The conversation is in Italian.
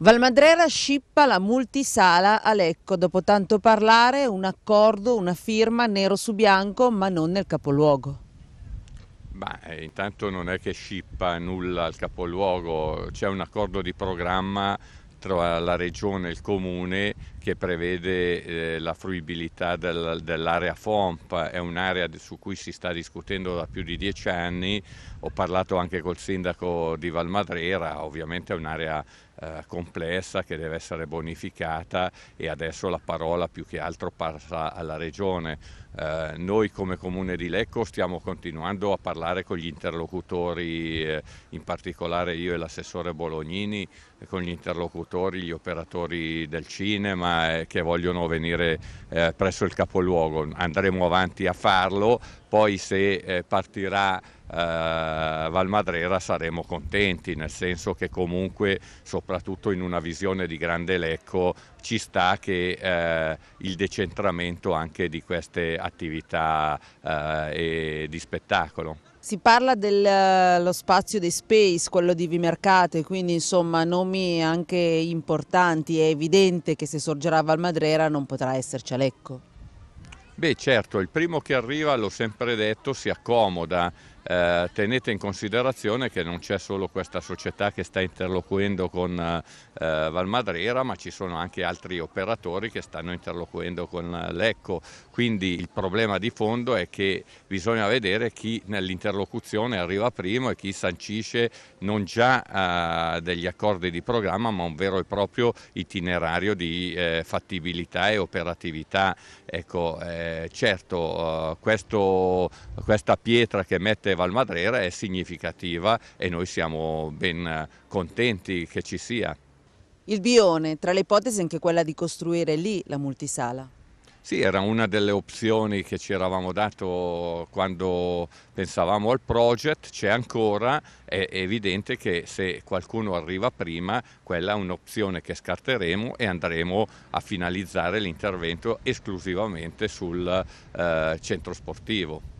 Valmadrera scippa la multisala a Lecco. Dopo tanto parlare, un accordo, una firma nero su bianco, ma non nel capoluogo. Ma eh, intanto non è che scippa nulla al capoluogo, c'è un accordo di programma tra la regione e il comune che prevede eh, la fruibilità del, dell'area FOMP, è un'area su cui si sta discutendo da più di dieci anni, ho parlato anche col sindaco di Valmadrera, ovviamente è un'area eh, complessa che deve essere bonificata e adesso la parola più che altro passa alla regione. Eh, noi come comune di Lecco stiamo continuando a parlare con gli interlocutori, eh, in particolare io e l'assessore Bolognini, eh, con gli interlocutori, gli operatori del cinema, Roma eh, che vogliono venire eh, presso il capoluogo. Andremo avanti a farlo, poi se eh, partirà eh, Valmadrera saremo contenti, nel senso che comunque soprattutto in una visione di grande Lecco ci sta che eh, il decentramento anche di queste attività eh, di spettacolo. Si parla dello eh, spazio dei space, quello di Vimercate, quindi insomma nomi anche importanti, è evidente che se sorgerà Valmadrera non potrà esserci Alecco. Beh certo, il primo che arriva, l'ho sempre detto, si accomoda eh, tenete in considerazione che non c'è solo questa società che sta interloquendo con eh, eh Valmadrera, ma ci sono anche altri operatori che stanno interloquendo con eh, l'ECCO. Quindi il problema di fondo è che bisogna vedere chi nell'interlocuzione arriva primo e chi sancisce non già eh, degli accordi di programma, ma un vero e proprio itinerario di eh, fattibilità e operatività. Ecco, certo, questo, questa pietra che mette Val Madrera è significativa e noi siamo ben contenti che ci sia. Il Bione, tra le ipotesi anche quella di costruire lì la multisala. Sì, era una delle opzioni che ci eravamo dato quando pensavamo al project, c'è ancora, è evidente che se qualcuno arriva prima, quella è un'opzione che scarteremo e andremo a finalizzare l'intervento esclusivamente sul eh, centro sportivo.